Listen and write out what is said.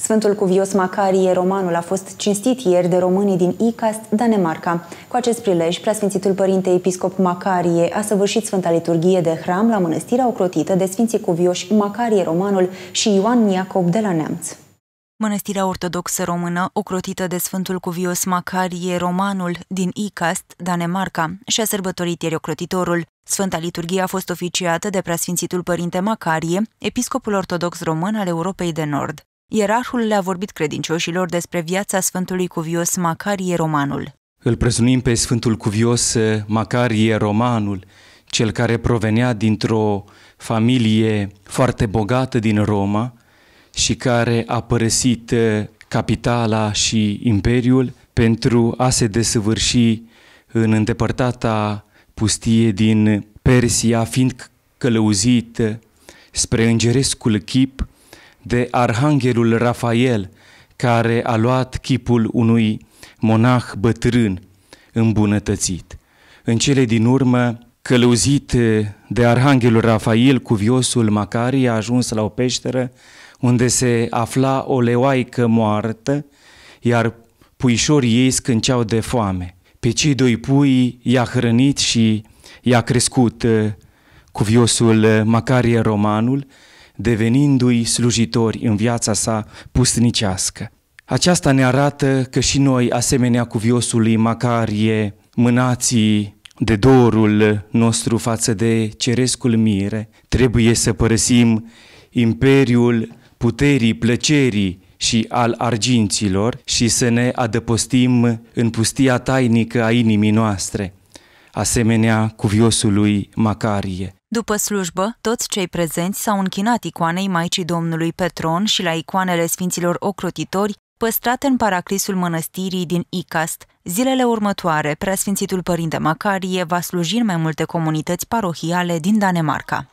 Sfântul Cuvios Macarie Romanul a fost cinstit ieri de românii din Icast, Danemarca. Cu acest prilej, preasfințitul părinte episcop Macarie a săvârșit Sfânta Liturghie de Hram la mănăstirea ocrotită de Sfinții Cuvioși Macarie Romanul și Ioan Iacob de la Neamț. Mănăstirea ortodoxă română, ocrotită de Sfântul Cuvios Macarie Romanul din Icast, Danemarca, și-a sărbătorit ieri ocrotitorul. Sfânta liturghie a fost oficiată de preasfințitul părinte Macarie, episcopul ortodox român al Europei de Nord. Ierarhul le-a vorbit credincioșilor despre viața Sfântului Cuvios Macarie Romanul. Îl prezunim pe Sfântul Cuvios Macarie Romanul, cel care provenea dintr-o familie foarte bogată din Roma și care a părăsit eh, capitala și imperiul pentru a se desăvârși în îndepărtata pustie din Persia, fiind călăuzit eh, spre îngerescul chip de arhanghelul Rafael, care a luat chipul unui monah bătrân îmbunătățit. În cele din urmă, călăuzit de arhanghelul Rafael, cuviosul Macari, a ajuns la o peșteră unde se afla o leoaică moartă, iar puișorii ei scânceau de foame. Pe cei doi pui i-a hrănit și i-a crescut eh, cuviosul Macarie Romanul, devenindu-i slujitori în viața sa pusnicească. Aceasta ne arată că și noi, asemenea viosului Macarie, mânații de dorul nostru față de cerescul mire, trebuie să părăsim imperiul puterii, plăcerii și al arginților și să ne adăpostim în pustia tainică a inimii noastre, asemenea viosului Macarie. După slujbă, toți cei prezenți s-au închinat icoanei Maicii Domnului Petron și la icoanele Sfinților Ocrotitori, păstrate în paraclisul mănăstirii din Icast. Zilele următoare, preasfințitul Părinte Macarie va sluji în mai multe comunități parohiale din Danemarca.